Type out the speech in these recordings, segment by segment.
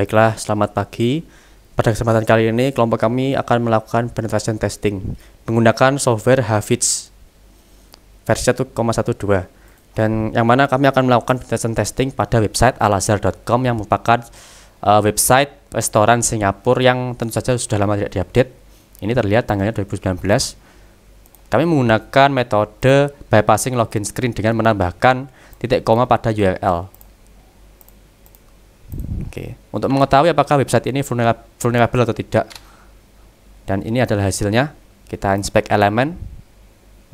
Baiklah, selamat pagi. Pada kesempatan kali ini, kelompok kami akan melakukan penetration testing menggunakan software Havits versi 1,12 dan yang mana kami akan melakukan penetration testing pada website alazar.com yang merupakan uh, website restoran Singapura yang tentu saja sudah lama tidak diupdate. Ini terlihat tanggalnya 2019. Kami menggunakan metode bypassing login screen dengan menambahkan titik koma pada URL Oke, untuk mengetahui apakah website ini vulnerable atau tidak, dan ini adalah hasilnya. Kita inspect elemen.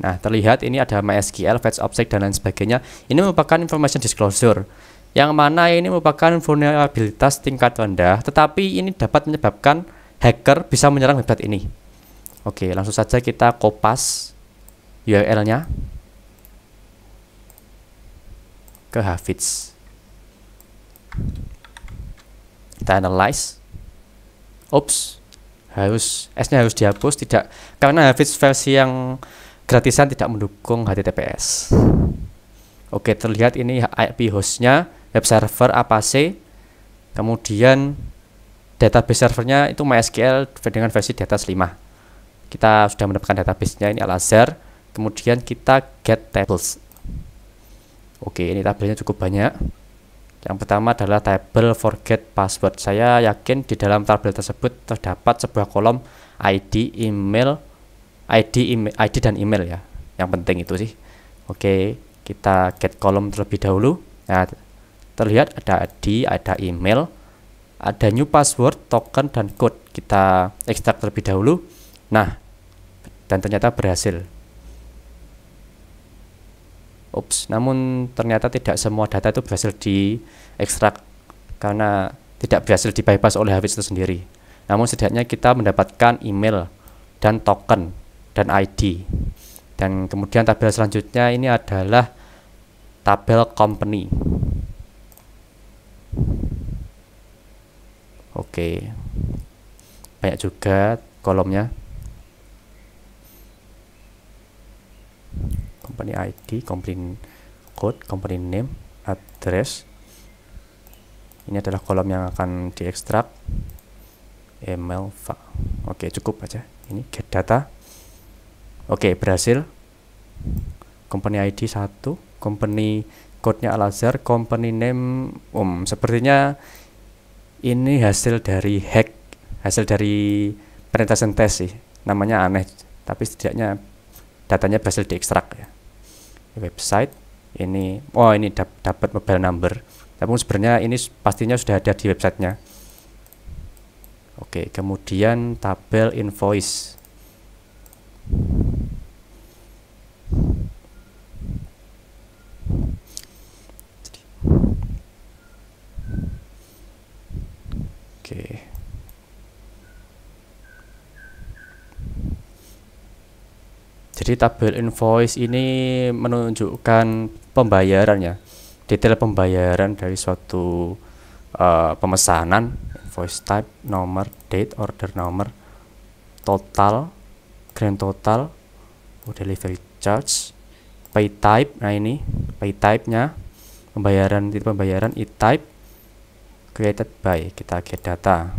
Nah, terlihat ini ada MySQL, fetch object, dan lain sebagainya. Ini merupakan information disclosure, yang mana ini merupakan vulnerabilitas tingkat rendah, tetapi ini dapat menyebabkan hacker bisa menyerang website ini. Oke, langsung saja kita kopas URL-nya ke Hafiz. kita analyze Oops, harus S-nya harus dihapus tidak karena Hafiz versi yang gratisan tidak mendukung HTTPS. Oke, terlihat ini IP hostnya, web server apa sih kemudian database servernya itu MySQL dengan versi di atas 5. Kita sudah mendapatkan database-nya ini Alazer kemudian kita get tables. Oke, ini tabelnya cukup banyak. Yang pertama adalah table forget password. Saya yakin di dalam tabel tersebut terdapat sebuah kolom ID, email, ID, email, ID dan email ya. Yang penting itu sih. Oke, kita get kolom terlebih dahulu. Nah, terlihat ada ID, ada email, ada new password, token dan code. Kita ekstrak terlebih dahulu. Nah, dan ternyata berhasil. Oops, namun ternyata tidak semua data itu berhasil diekstrak karena tidak berhasil di bypass oleh Hafiz itu sendiri. Namun setidaknya kita mendapatkan email dan token dan ID. Dan kemudian tabel selanjutnya ini adalah tabel company. Oke. Banyak juga kolomnya. company ID company code company name address ini adalah kolom yang akan diekstrak email file oke cukup aja ini get data oke berhasil company ID 1 company code-nya al company name um sepertinya ini hasil dari hack hasil dari penetasan tes sih namanya aneh tapi setidaknya datanya berhasil diekstrak ya website ini oh ini dap dapat mobile number tapi sebenarnya ini pastinya sudah ada di websitenya oke kemudian tabel invoice Jadi tabel invoice ini menunjukkan pembayaran ya, detail pembayaran dari suatu uh, pemesanan, invoice type, nomor, date, order nomor, total, grand total, delivery charge, pay type. Nah ini pay type-nya pembayaran di pembayaran e-type created by kita get data.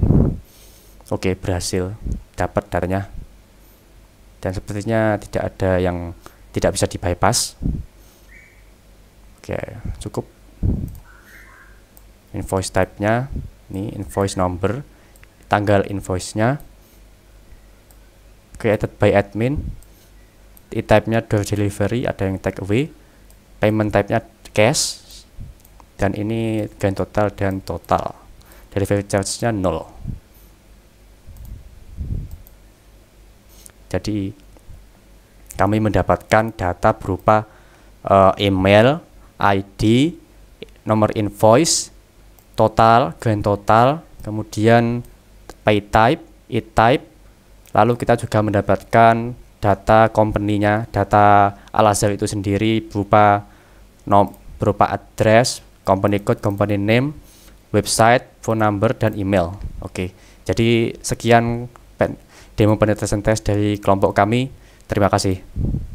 Oke, berhasil dapat datanya dan sepertinya tidak ada yang tidak bisa di bypass oke cukup invoice type nya ini invoice number tanggal invoice nya created by admin e type nya door delivery ada yang take away payment type nya cash dan ini grand total dan total delivery charge nya 0 Jadi kami mendapatkan data berupa uh, email, ID, nomor invoice, total, grand total, kemudian pay type, it type. Lalu kita juga mendapatkan data company-nya, data al itu sendiri berupa nom berupa address, company code, company name, website, phone number dan email. Oke. Okay. Jadi sekian demo penetasan tes dari kelompok kami. Terima kasih.